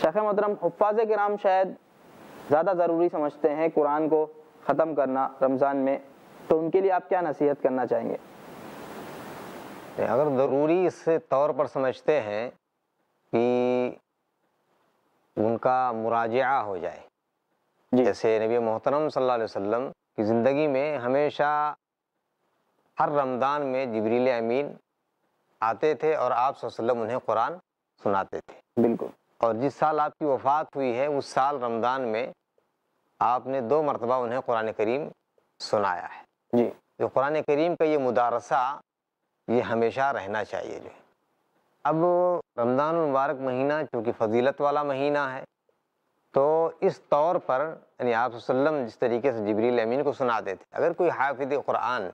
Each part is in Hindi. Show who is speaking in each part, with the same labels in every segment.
Speaker 1: शेख मोहतरम के कराम शायद ज़्यादा ज़रूरी समझते हैं कुरान को ख़त्म करना रमज़ान में तो उनके लिए आप क्या नसीहत करना चाहेंगे अगर ज़रूरी इस तौर पर समझते हैं कि उनका मुराजा हो जाए जैसे नबी मोहतरम सल्लल्लाहु वम की ज़िंदगी में हमेशा हर रमज़ान में जबरील अमीन आते थे और आप उन्हें कुरान सुनाते थे बिल्कुल और जिस साल आपकी वफ़ात हुई है उस साल रमज़ान में आपने दो मरतबा उन्हें कुरान करीम सुनाया है जी जो कुरान करीम का ये मुदारसा ये हमेशा रहना चाहिए जो अब रमज़ान मुबारक महीना चूँकि फजीलत वाला महीना है तो इस तौर पर यानी आप जिस तरीके से जबरील अमीन को सुनाते थे अगर कोई हाफिद कुरान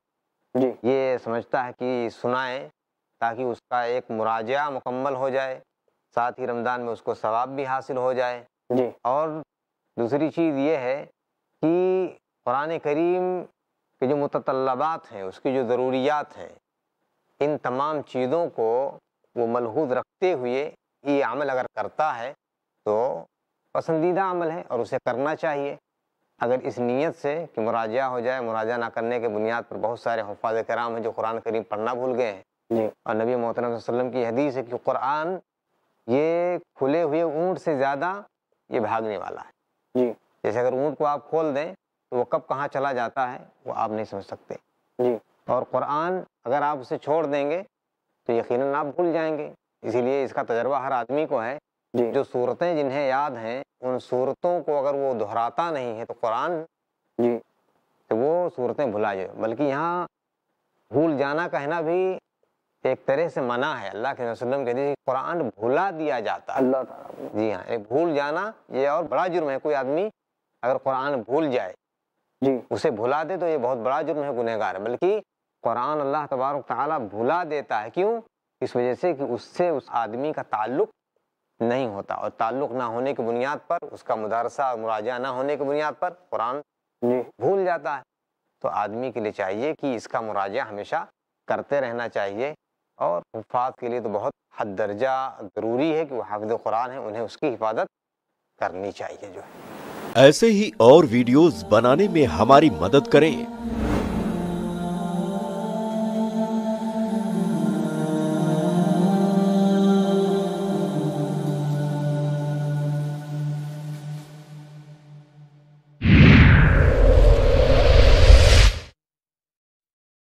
Speaker 1: ये समझता है कि सुनाएं ताकि उसका एक मुराजा मुकम्मल हो जाए साथ ही रमज़ान में उसको सवाब भी हासिल हो जाए जी और दूसरी चीज़ ये है कि कुरान करीम के जो मुतलबात हैं उसकी जो ज़रूरियात हैं इन तमाम चीज़ों को वो मलहूद रखते हुए ये अमल अगर करता है तो पसंदीदा अमल है और उसे करना चाहिए अगर इस नीयत से कि मुराजा हो जाए मुराजा ना करने के बुनियाद पर बहुत सारे हफाज कराम हैं जो कुरान करीम पढ़ना भूल गए हैं और नबी मोहतरम वसल्लम की हदीस है कि कुरान ये खुले हुए ऊँट से ज़्यादा ये भागने वाला है जी जैसे अगर ऊँट को आप खोल दें तो वो कब कहाँ चला जाता है वो आप नहीं समझ सकते जी और कुरान अगर आप उसे छोड़ देंगे तो यकीनन आप भूल जाएंगे इसीलिए इसका तजर्बा हर आदमी को है जो सूरतें जिन्हें याद हैं उन सूरतों को अगर वो दोहराता नहीं है तो कुरान जी तो वो सूरतें भुला जाए बल्कि यहाँ भूल जाना कहना भी एक तरह से मना है अल्लाह के वसल्लम कहते हैं कुरान भुला दिया जाता है अल्लाह जी हाँ एक भूल जाना ये और बड़ा जुर्म है कोई आदमी अगर कुरान भूल जाए जी उसे भुला दे तो ये बहुत बड़ा जुर्म है गुनहगार बल्कि कुरान अल्लाह तबारक भुला देता है क्यों इस वजह से कि उससे उस आदमी का ताल्लुक नहीं होता और ताल्लुक ना होने की बुनियाद पर उसका मुदारसा और मुराजा ना होने की बुनियाद पर कुरान भूल जाता है तो आदमी के लिए चाहिए कि इसका मुराजा हमेशा करते रहना चाहिए और हफाज के लिए तो बहुत हद दर्जा ज़रूरी है कि वो हाफिज कुरान है उन्हें उसकी हिफाजत करनी चाहिए जो है ऐसे ही और वीडियोस बनाने में हमारी मदद करें